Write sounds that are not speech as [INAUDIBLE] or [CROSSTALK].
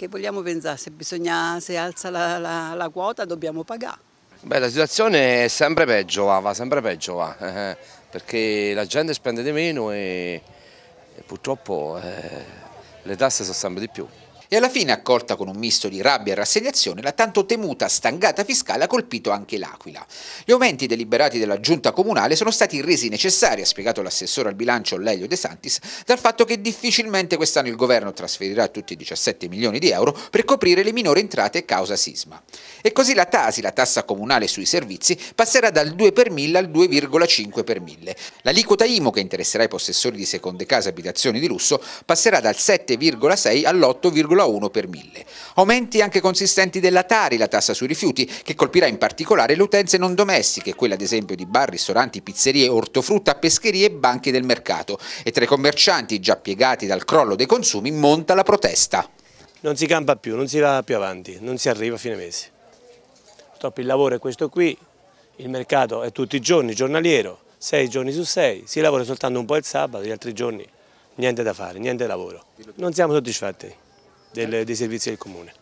che vogliamo pensare? Se, bisogna, se alza la, la, la quota dobbiamo pagare. Beh, la situazione è sempre peggio, va, va sempre peggio, va, eh, [LAUGHS] perché la gente spende di meno e, e purtroppo eh, le tasse sono sempre di più e alla fine, accolta con un misto di rabbia e rassegnazione, la tanto temuta stangata fiscale ha colpito anche l'Aquila. Gli aumenti deliberati dalla giunta comunale sono stati resi necessari, ha spiegato l'assessore al bilancio Lelio De Santis, dal fatto che difficilmente quest'anno il governo trasferirà tutti i 17 milioni di euro per coprire le minori entrate causa sisma. E così la TASI, la tassa comunale sui servizi, passerà dal 2 per 1000 al 2,5 per 1000. L'aliquota IMO, che interesserà i possessori di seconde case e abitazioni di lusso, passerà dal 7,6 all'8,5%. 0,1 per mille. Aumenti anche consistenti della Tari, la tassa sui rifiuti, che colpirà in particolare le utenze non domestiche, quelle ad esempio di bar, ristoranti, pizzerie, ortofrutta, pescherie e banche del mercato. E tra i commercianti già piegati dal crollo dei consumi monta la protesta. Non si campa più, non si va più avanti, non si arriva a fine mese. Purtroppo il lavoro è questo qui, il mercato è tutti i giorni giornaliero, sei giorni su sei, si lavora soltanto un po' il sabato, gli altri giorni niente da fare, niente lavoro. Non siamo soddisfatti dei servizi del comune.